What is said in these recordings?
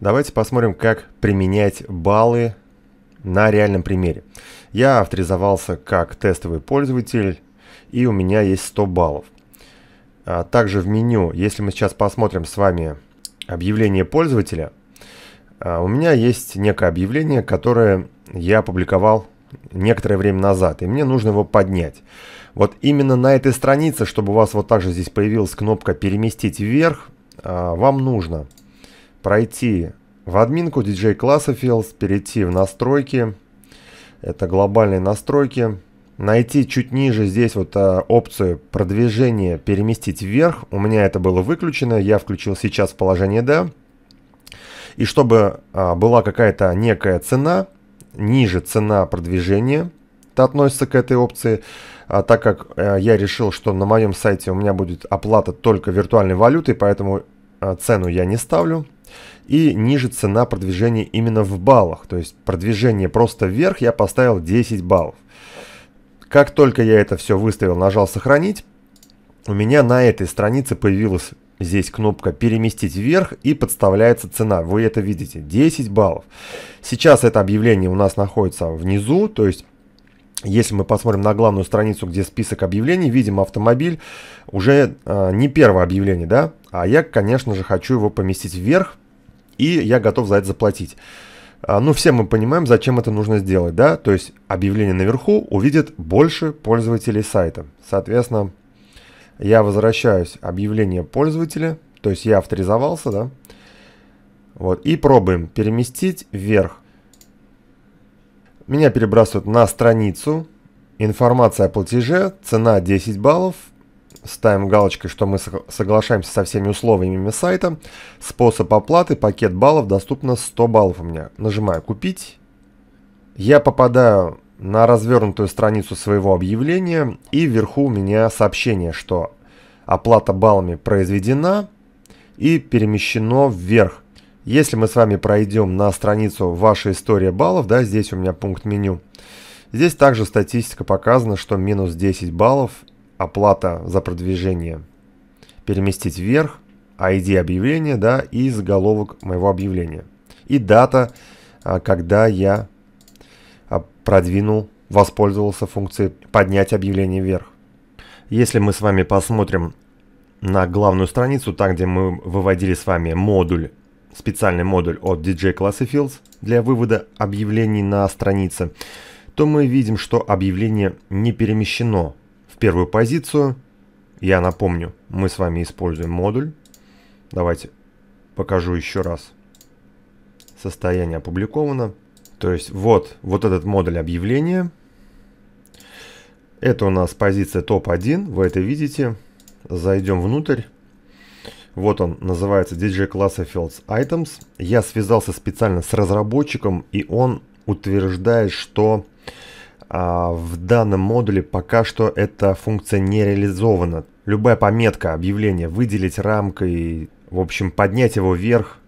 Давайте посмотрим, как применять баллы на реальном примере. Я авторизовался как тестовый пользователь, и у меня есть 100 баллов. А также в меню, если мы сейчас посмотрим с вами объявление пользователя, а, у меня есть некое объявление, которое я опубликовал некоторое время назад, и мне нужно его поднять. Вот именно на этой странице, чтобы у вас вот также здесь появилась кнопка «Переместить вверх», а, вам нужно – пройти в админку DJ Classifils, перейти в настройки, это глобальные настройки, найти чуть ниже здесь вот э, опцию продвижения, переместить вверх, у меня это было выключено, я включил сейчас положение D, и чтобы э, была какая-то некая цена, ниже цена продвижения, это относится к этой опции, а так как э, я решил, что на моем сайте у меня будет оплата только виртуальной валютой, поэтому цену я не ставлю и ниже цена продвижения именно в баллах. То есть продвижение просто вверх я поставил 10 баллов. Как только я это все выставил, нажал сохранить, у меня на этой странице появилась здесь кнопка переместить вверх и подставляется цена. Вы это видите, 10 баллов. Сейчас это объявление у нас находится внизу, то есть если мы посмотрим на главную страницу, где список объявлений, видим автомобиль, уже э, не первое объявление, да? А я, конечно же, хочу его поместить вверх, и я готов за это заплатить. А, ну, все мы понимаем, зачем это нужно сделать, да? То есть объявление наверху увидит больше пользователей сайта. Соответственно, я возвращаюсь объявление пользователя, то есть я авторизовался, да? Вот, и пробуем переместить вверх. Меня перебрасывают на страницу. Информация о платеже, цена 10 баллов, ставим галочкой, что мы соглашаемся со всеми условиями сайта. Способ оплаты, пакет баллов, доступно 100 баллов у меня. Нажимаю «Купить». Я попадаю на развернутую страницу своего объявления, и вверху у меня сообщение, что оплата баллами произведена и перемещено вверх. Если мы с вами пройдем на страницу «Ваша история баллов», да, здесь у меня пункт меню, здесь также статистика показана, что минус 10 баллов оплата за продвижение переместить вверх, ID а объявления, да, и заголовок моего объявления. И дата, а, когда я а, продвинул, воспользовался функцией поднять объявление вверх. Если мы с вами посмотрим на главную страницу, там, где мы выводили с вами модуль, специальный модуль от DJ Classy Fields для вывода объявлений на странице, то мы видим, что объявление не перемещено в первую позицию. Я напомню, мы с вами используем модуль. Давайте покажу еще раз. Состояние опубликовано. То есть вот, вот этот модуль объявления. Это у нас позиция топ-1. Вы это видите. Зайдем внутрь. Вот он, называется DJ Class Fields Items. Я связался специально с разработчиком, и он утверждает, что а в данном модуле пока что эта функция не реализована. Любая пометка, объявление, выделить рамкой, в общем, поднять его вверх,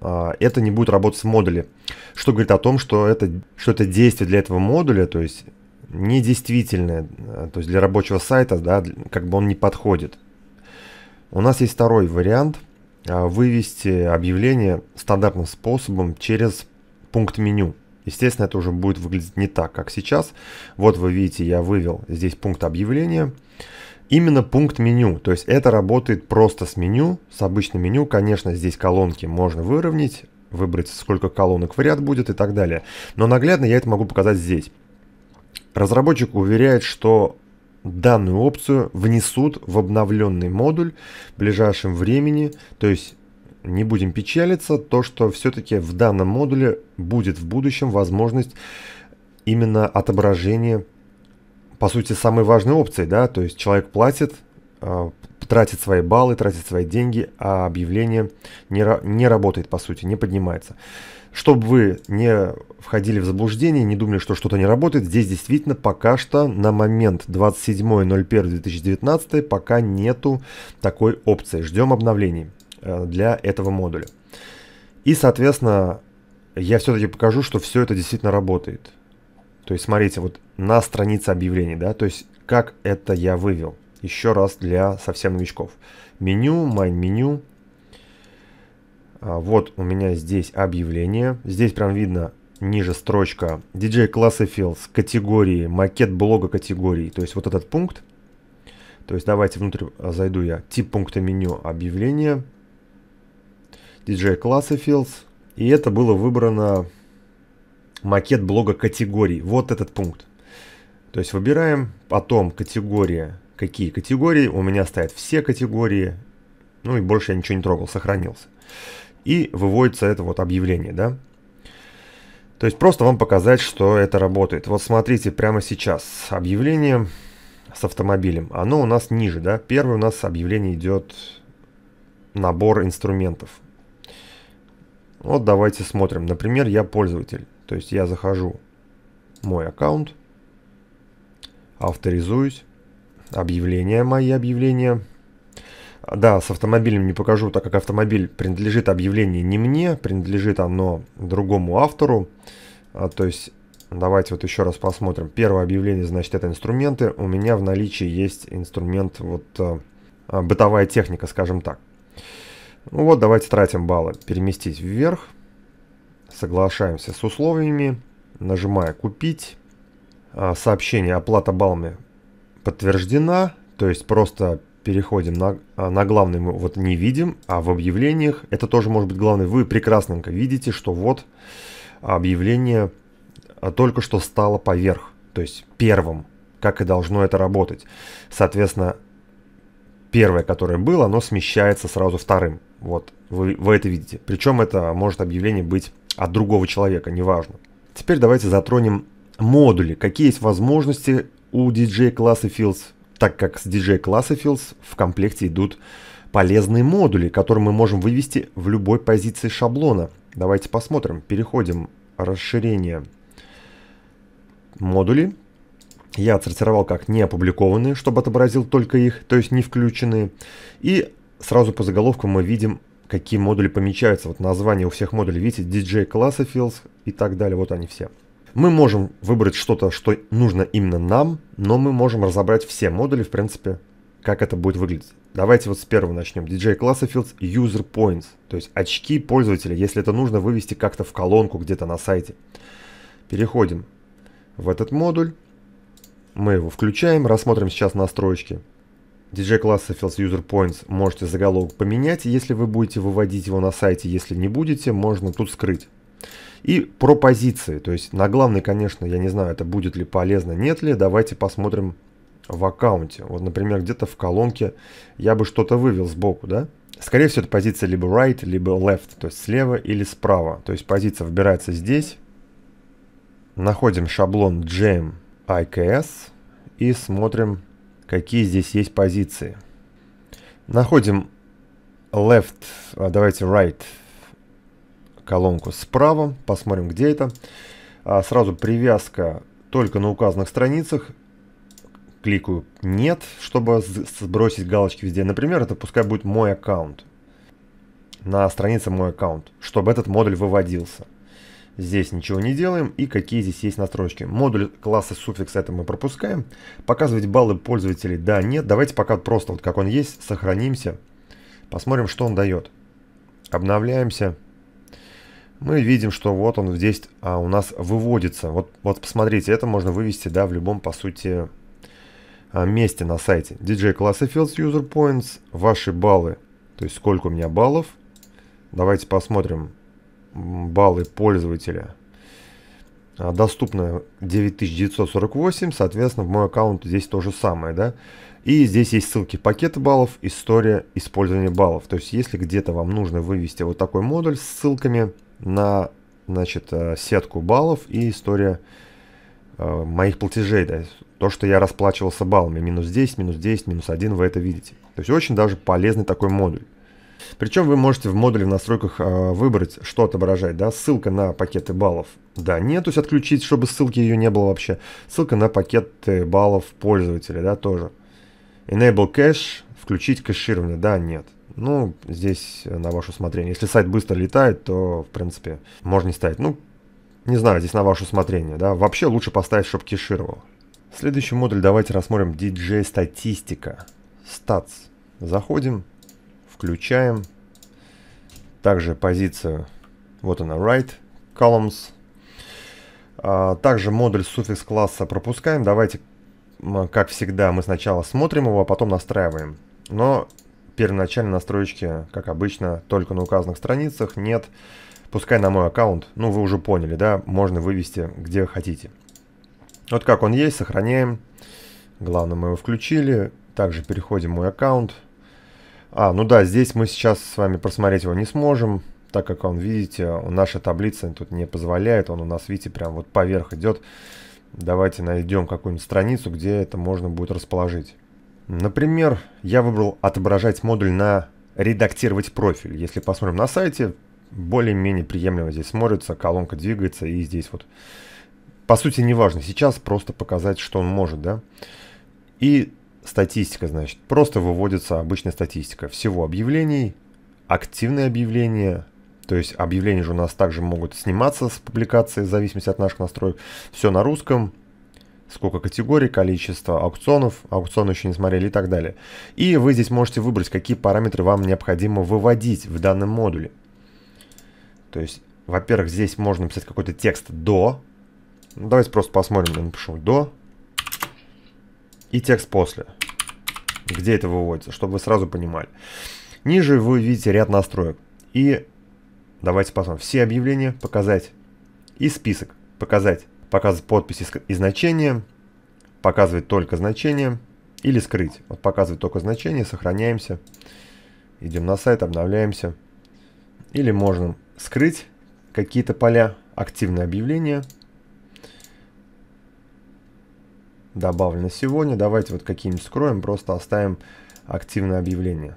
а, это не будет работать в модуле. Что говорит о том, что это, что это действие для этого модуля, то есть недействительное, а, то есть для рабочего сайта, да, как бы он не подходит. У нас есть второй вариант а, – вывести объявление стандартным способом через пункт меню. Естественно, это уже будет выглядеть не так, как сейчас. Вот вы видите, я вывел здесь пункт объявления. Именно пункт меню, то есть это работает просто с меню, с обычным меню. Конечно, здесь колонки можно выровнять, выбрать сколько колонок в ряд будет и так далее. Но наглядно я это могу показать здесь. Разработчик уверяет, что данную опцию внесут в обновленный модуль в ближайшем времени, то есть не будем печалиться, то что все-таки в данном модуле будет в будущем возможность именно отображения, по сути, самой важной опции, да, то есть человек платит, а, тратит свои баллы, тратит свои деньги, а объявление не, не работает, по сути, не поднимается. Чтобы вы не входили в заблуждение, не думали, что что-то не работает, здесь действительно пока что на момент 27.01.2019 пока нету такой опции. Ждем обновлений. Э, для этого модуля. И, соответственно, я все-таки покажу, что все это действительно работает. То есть, смотрите, вот на странице объявлений, да, то есть, как это я вывел. Еще раз для совсем новичков. Меню, майн меню. А, вот у меня здесь объявление. Здесь прям видно ниже строчка DJ классы Fields, категории, макет блога категории. То есть вот этот пункт. То есть давайте внутрь э, зайду я. Тип пункта меню объявление. DJ классы Fields. И это было выбрано макет блога категорий. Вот этот пункт. То есть выбираем, потом категория, какие категории. У меня стоят все категории. Ну и больше я ничего не трогал, сохранился. И выводится это вот объявление, да. То есть просто вам показать, что это работает. Вот смотрите, прямо сейчас объявление с автомобилем. Оно у нас ниже, да. Первое у нас объявление идет набор инструментов. Вот давайте смотрим. Например, я пользователь. То есть я захожу в мой аккаунт, авторизуюсь, объявления, мои объявления. Да, с автомобилем не покажу, так как автомобиль принадлежит объявление не мне, принадлежит оно другому автору. А, то есть давайте вот еще раз посмотрим. Первое объявление, значит, это инструменты. У меня в наличии есть инструмент, вот э, бытовая техника, скажем так. Ну вот, давайте тратим баллы. Переместить вверх. Соглашаемся с условиями. Нажимая «Купить». А, сообщение «Оплата баллами» подтверждена. То есть просто переходим на, а, на главный, мы вот не видим, а в объявлениях, это тоже может быть главный, вы прекрасненько видите, что вот объявление а, только что стало поверх, то есть первым, как и должно это работать. Соответственно, первое, которое было, оно смещается сразу вторым. Вот, вы, вы это видите. Причем это может объявление быть от другого человека, неважно. Теперь давайте затронем модули. Какие есть возможности у DJ класса Fields? Так как с DJ класса Fields в комплекте идут полезные модули, которые мы можем вывести в любой позиции шаблона. Давайте посмотрим. Переходим расширение модули, я отсортировал как не опубликованные, чтобы отобразил только их, то есть не включенные. И сразу по заголовкам мы видим, какие модули помечаются. Вот название у всех модулей, видите, DJ Class Fields и так далее, вот они все. Мы можем выбрать что-то, что нужно именно нам, но мы можем разобрать все модули, в принципе, как это будет выглядеть. Давайте вот с первого начнем. DJ Class Fields User Points, то есть очки пользователя, если это нужно вывести как-то в колонку где-то на сайте. Переходим в этот модуль. Мы его включаем, рассмотрим сейчас настройки. DJ класса Fields User Points можете заголовок поменять, если вы будете выводить его на сайте, если не будете, можно тут скрыть. И про позиции, то есть на главной, конечно, я не знаю, это будет ли полезно, нет ли, давайте посмотрим в аккаунте. Вот, например, где-то в колонке я бы что-то вывел сбоку, да? Скорее всего, это позиция либо right, либо left, то есть слева или справа. То есть позиция выбирается здесь. Находим шаблон Jam IKS и смотрим, какие здесь есть позиции. Находим left, а, давайте right колонку справа, посмотрим, где это. А сразу привязка только на указанных страницах. Кликаю «Нет», чтобы сбросить галочки везде. Например, это пускай будет мой аккаунт. На странице мой аккаунт, чтобы этот модуль выводился. Здесь ничего не делаем. И какие здесь есть настройки. Модуль класса суффикс это мы пропускаем. Показывать баллы пользователей. Да, нет. Давайте пока просто вот как он есть. Сохранимся. Посмотрим, что он дает. Обновляемся. Мы видим, что вот он здесь а, у нас выводится. Вот, вот посмотрите, это можно вывести да, в любом, по сути, а, месте на сайте. DJ классы Fields User Points. Ваши баллы. То есть сколько у меня баллов. Давайте посмотрим баллы пользователя а, доступно 9948, соответственно, в мой аккаунт здесь то же самое, да. И здесь есть ссылки пакета баллов, история использования баллов. То есть, если где-то вам нужно вывести вот такой модуль с ссылками на, значит, э, сетку баллов и история э, моих платежей, да, то, что я расплачивался баллами, минус 10, минус 10, минус 1, вы это видите. То есть, очень даже полезный такой модуль. Причем вы можете в модуле в настройках а, выбрать, что отображать, да, ссылка на пакеты баллов, да, нет, то есть отключить, чтобы ссылки ее не было вообще, ссылка на пакеты баллов пользователя, да, тоже. Enable cache, включить кэширование, да, нет. Ну, здесь э, на ваше усмотрение. Если сайт быстро летает, то, в принципе, можно не ставить. Ну, не знаю, здесь на ваше усмотрение, да. Вообще лучше поставить, чтобы кешировал. Следующий модуль давайте рассмотрим DJ-статистика. Stats. Заходим, включаем. Также позиция, вот она, right columns. А, также модуль суффикс класса пропускаем. Давайте, как всегда, мы сначала смотрим его, а потом настраиваем. Но первоначально настроечки, как обычно, только на указанных страницах. Нет, пускай на мой аккаунт, ну вы уже поняли, да, можно вывести где хотите. Вот как он есть, сохраняем. Главное, мы его включили. Также переходим в мой аккаунт. А, ну да, здесь мы сейчас с вами просмотреть его не сможем, так как он, видите, наша таблица тут не позволяет, он у нас, видите, прям вот поверх идет. Давайте найдем какую-нибудь страницу, где это можно будет расположить. Например, я выбрал отображать модуль на «Редактировать профиль». Если посмотрим на сайте, более-менее приемлемо здесь смотрится, колонка двигается и здесь вот. По сути, неважно, сейчас просто показать, что он может, да. И статистика, значит, просто выводится обычная статистика всего объявлений, активные объявления, то есть объявления же у нас также могут сниматься с публикации в зависимости от наших настроек. Все на русском, сколько категорий, количество аукционов, аукционы еще не смотрели и так далее. И вы здесь можете выбрать, какие параметры вам необходимо выводить в данном модуле. То есть, во-первых, здесь можно написать какой-то текст до. Ну, давайте просто посмотрим, я напишу до и текст после. Где это выводится, чтобы вы сразу понимали. Ниже вы видите ряд настроек. И давайте посмотрим. Все объявления показать. И список показать. Показывать подписи и значения. Показывать только значения. Или скрыть. Вот показывать только значения. Сохраняемся. Идем на сайт, обновляемся. Или можно скрыть какие-то поля. Активное объявление. добавлено сегодня. Давайте вот какие-нибудь скроем, просто оставим активное объявление.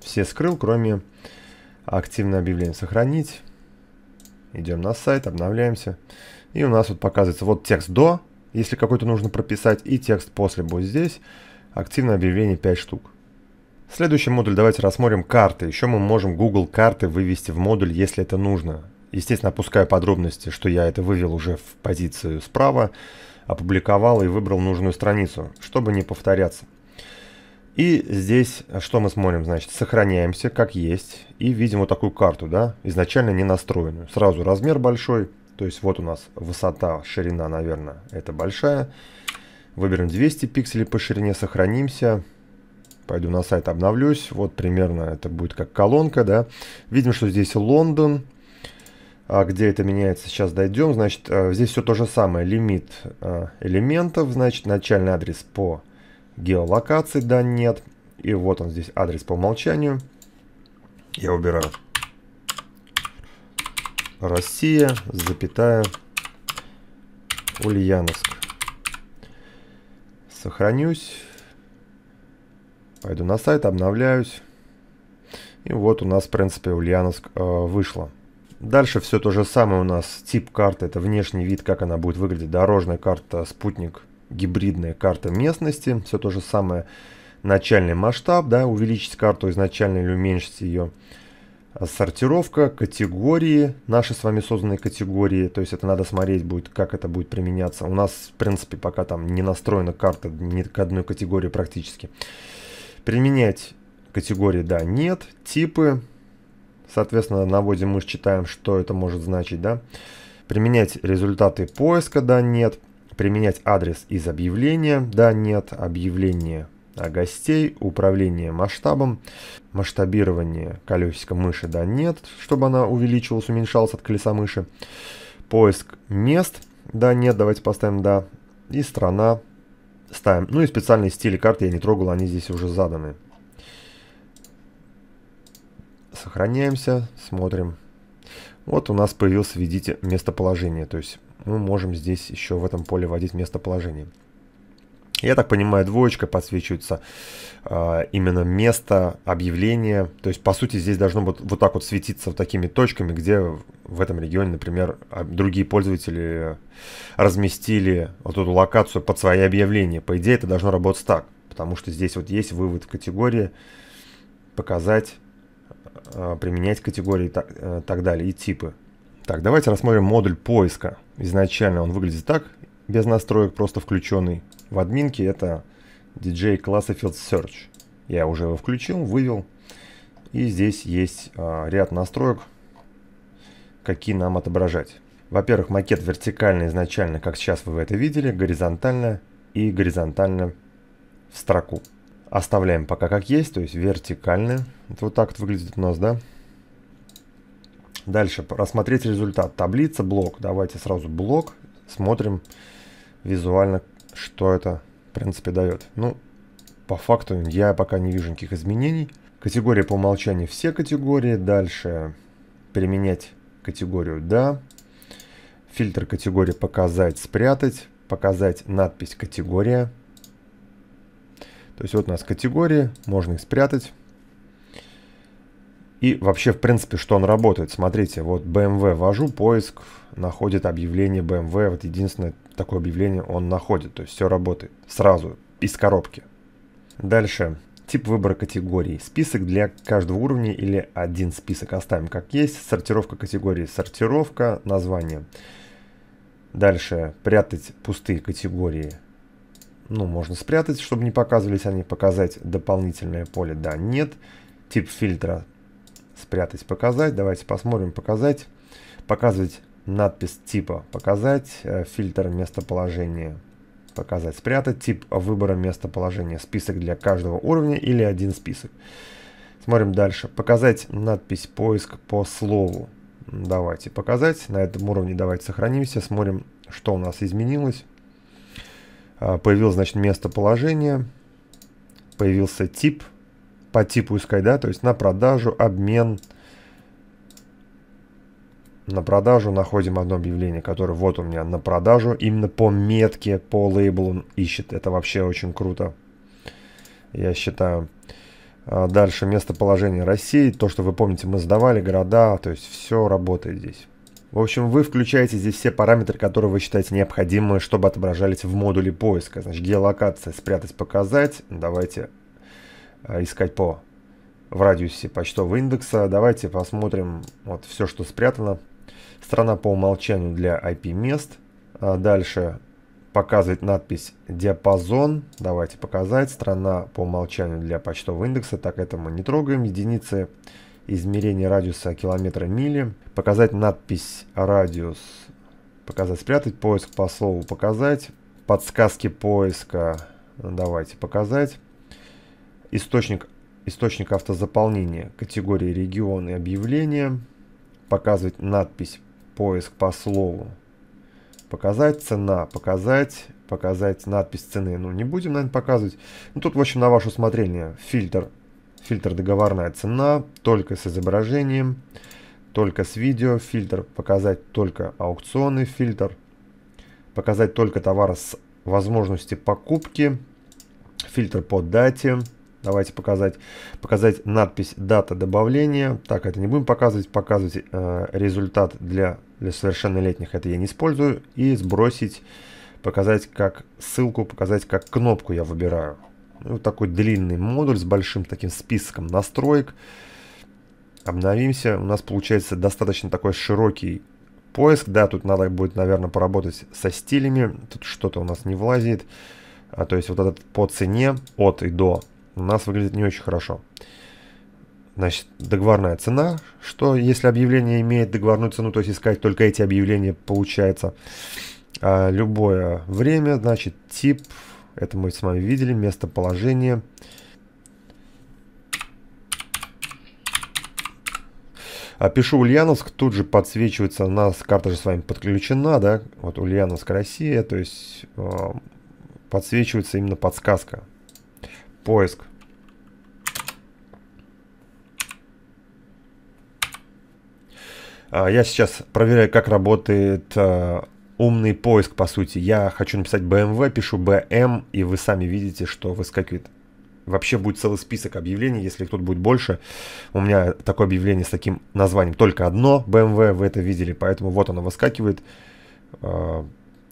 Все скрыл, кроме активное объявление. Сохранить. Идем на сайт, обновляемся. И у нас вот показывается вот текст до, если какой-то нужно прописать, и текст после будет здесь. Активное объявление 5 штук. Следующий модуль давайте рассмотрим карты. Еще мы можем Google карты вывести в модуль, если это нужно. Естественно, опускаю подробности, что я это вывел уже в позицию справа, опубликовал и выбрал нужную страницу, чтобы не повторяться. И здесь что мы смотрим? Значит, сохраняемся как есть и видим вот такую карту, да, изначально не настроенную. Сразу размер большой, то есть вот у нас высота, ширина, наверное, это большая. Выберем 200 пикселей по ширине, сохранимся. Пойду на сайт обновлюсь. Вот примерно это будет как колонка, да. Видим, что здесь Лондон. А где это меняется, сейчас дойдем. Значит, э, здесь все то же самое. Лимит э, элементов, значит, начальный адрес по геолокации, да, нет. И вот он здесь, адрес по умолчанию. Я убираю. Россия, запятая, Ульяновск. Сохранюсь. Пойду на сайт, обновляюсь. И вот у нас, в принципе, Ульяновск э, вышло. Дальше все то же самое у нас. Тип карты – это внешний вид, как она будет выглядеть. Дорожная карта, спутник, гибридная карта местности. Все то же самое. Начальный масштаб, да, увеличить карту изначально или уменьшить ее. Сортировка, категории, наши с вами созданные категории, то есть это надо смотреть будет, как это будет применяться. У нас, в принципе, пока там не настроена карта ни к одной категории практически. Практически. Применять категории, да, нет. Типы, соответственно, наводим мышь читаем, что это может значить, да. Применять результаты поиска, да, нет. Применять адрес из объявления, да, нет. Объявление о гостей, управление масштабом, масштабирование колесика мыши, да, нет, чтобы она увеличивалась, уменьшалась от колеса мыши. Поиск мест, да, нет, давайте поставим да. И страна, ставим. Ну и специальные стили карты я не трогал, они здесь уже заданы. Сохраняемся, смотрим. Вот у нас появился, видите, местоположение. То есть мы можем здесь еще в этом поле вводить местоположение. Я так понимаю, двоечкой подсвечивается э, именно место объявления. То есть, по сути, здесь должно вот, вот так вот светиться вот такими точками, где в этом регионе, например, а, другие пользователи разместили вот эту локацию под свои объявления. По идее, это должно работать так, потому что здесь вот есть вывод категории, показать, э, применять категории и так, э, так далее, и типы. Так, давайте рассмотрим модуль поиска. Изначально он выглядит так, без настроек, просто включенный в админке это DJ Classified Search. Я уже его включил, вывел. И здесь есть э, ряд настроек, какие нам отображать. Во-первых, макет вертикально изначально, как сейчас вы это видели, горизонтально и горизонтально в строку. Оставляем пока как есть, то есть вертикально. Это вот так вот выглядит у нас, да? Дальше, рассмотреть результат. Таблица, блок. Давайте сразу блок. Смотрим визуально, что это, в принципе, дает. Ну, по факту я пока не вижу никаких изменений. Категория по умолчанию все категории. Дальше применять категорию «Да». Фильтр категории «Показать», «Спрятать». Показать надпись «Категория». То есть вот у нас категории, можно их спрятать. И вообще, в принципе, что он работает. Смотрите, вот BMW эм ввожу, поиск, находит объявление BMW. Эм вот единственное такое объявление он находит. То есть все работает сразу, из коробки. Дальше. Тип выбора категорий. Список для каждого уровня или один список оставим как есть. Сортировка категории. Сортировка, название. Дальше. Прятать пустые категории. Ну, можно спрятать, чтобы не показывались они. Показать дополнительное поле. Да, нет. Тип фильтра спрятать, показать. Давайте посмотрим, показать. Показывать надпись типа, показать, э, фильтр местоположения, показать, спрятать, тип выбора местоположения, список для каждого уровня или один список. Смотрим дальше. Показать надпись поиск по слову. Давайте показать. На этом уровне давайте сохранимся. Смотрим, что у нас изменилось. А, появилось, значит, местоположение. Появился тип по типу искать, да, то есть на продажу, обмен. На продажу находим одно объявление, которое вот у меня на продажу. Именно по метке, по лейблу он ищет. Это вообще очень круто, я считаю. А дальше местоположение России, то, что вы помните, мы сдавали города, то есть все работает здесь. В общем, вы включаете здесь все параметры, которые вы считаете необходимы, чтобы отображались в модуле поиска. Значит, геолокация, спрятать, показать. Давайте Э, искать по в радиусе почтового индекса. Давайте посмотрим вот все, что спрятано. Страна по умолчанию для IP-мест. А дальше показывать надпись «Диапазон». Давайте показать. Страна по умолчанию для почтового индекса. Так, это мы не трогаем. Единицы измерения радиуса километра мили. Показать надпись «Радиус». Показать «Спрятать». Поиск по слову «Показать». Подсказки поиска. Давайте показать. Источник, источник автозаполнения категории регионы и объявления. Показывать надпись «Поиск по слову». Показать цена, показать, показать надпись цены. Ну, не будем, наверное, показывать. Ну, тут, в общем, на ваше усмотрение фильтр, фильтр договорная цена, только с изображением, только с видео, фильтр показать только аукционный фильтр, показать только товар с возможности покупки, фильтр по дате, Давайте показать, показать надпись «Дата добавления». Так, это не будем показывать. Показывать э, результат для, для совершеннолетних. Это я не использую. И сбросить, показать как ссылку, показать как кнопку я выбираю. Ну, вот такой длинный модуль с большим таким списком настроек. Обновимся. У нас получается достаточно такой широкий поиск. Да, тут надо будет, наверное, поработать со стилями. Тут что-то у нас не влазит. А, то есть вот этот по цене от и до у нас выглядит не очень хорошо. Значит, договорная цена, что если объявление имеет договорную цену, то есть искать только эти объявления получается. А любое время, значит, тип, это мы с вами видели, местоположение. А пишу Ульяновск, тут же подсвечивается, у нас карта же с вами подключена, да, вот Ульяновск, Россия, то есть а, подсвечивается именно подсказка, поиск. А, я сейчас проверяю, как работает а, умный поиск, по сути. Я хочу написать BMW, пишу BM, и вы сами видите, что выскакивает. Вообще будет целый список объявлений, если их тут будет больше. У меня такое объявление с таким названием. Только одно BMW, вы это видели, поэтому вот оно выскакивает. А,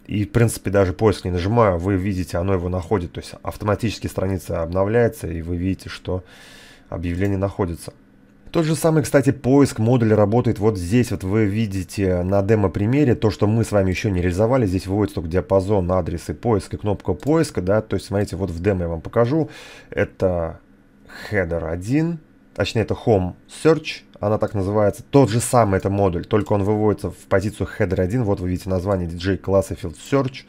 и, в принципе, даже поиск не нажимаю, вы видите, оно его находит. То есть автоматически страница обновляется, и вы видите, что объявление находится. Тот же самый, кстати, поиск модуля работает вот здесь. Вот вы видите на демо-примере то, что мы с вами еще не реализовали. Здесь вводится только диапазон, адрес и поиск, и кнопка поиска. да. То есть, смотрите, вот в демо я вам покажу. Это header 1, точнее, это home search, она так называется. Тот же самый это модуль, только он выводится в позицию header 1. Вот вы видите название DJ класса Field Search.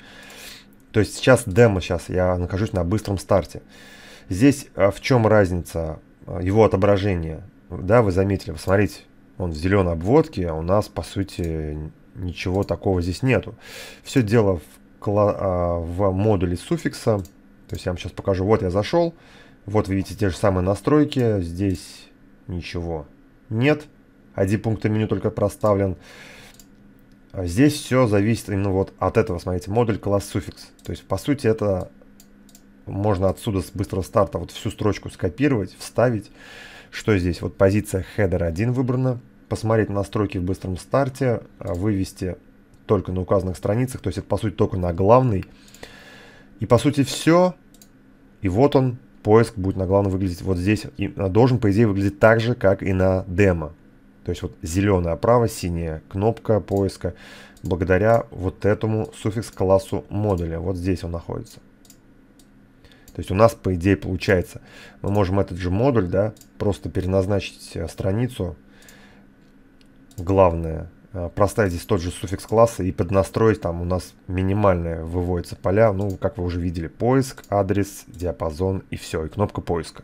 То есть сейчас демо, сейчас я нахожусь на быстром старте. Здесь а, в чем разница а, его отображения? Да, вы заметили, посмотрите, он в зеленой обводке, а у нас, по сути, ничего такого здесь нету. Все дело в, а, в модуле суффикса. То есть я вам сейчас покажу. Вот я зашел. Вот вы видите те же самые настройки. Здесь ничего нет. Один пункт меню только проставлен. А здесь все зависит именно вот от этого, смотрите, модуль класс суффикс. То есть, по сути, это можно отсюда с быстрого старта вот всю строчку скопировать, вставить что здесь? Вот позиция Header 1 выбрана. Посмотреть настройки в быстром старте, а, вывести только на указанных страницах, то есть это по сути только на главной. И по сути все. И вот он, поиск будет на главной выглядеть вот здесь. И а, должен, по идее, выглядеть так же, как и на демо. То есть вот зеленая оправа, синяя кнопка поиска благодаря вот этому суффикс классу модуля. Вот здесь он находится. То есть у нас, по идее, получается, мы можем этот же модуль, да, просто переназначить э, страницу, главное, э, проставить здесь тот же суффикс класса и поднастроить, там у нас минимальные выводятся поля, ну, как вы уже видели, поиск, адрес, диапазон и все, и кнопка поиска.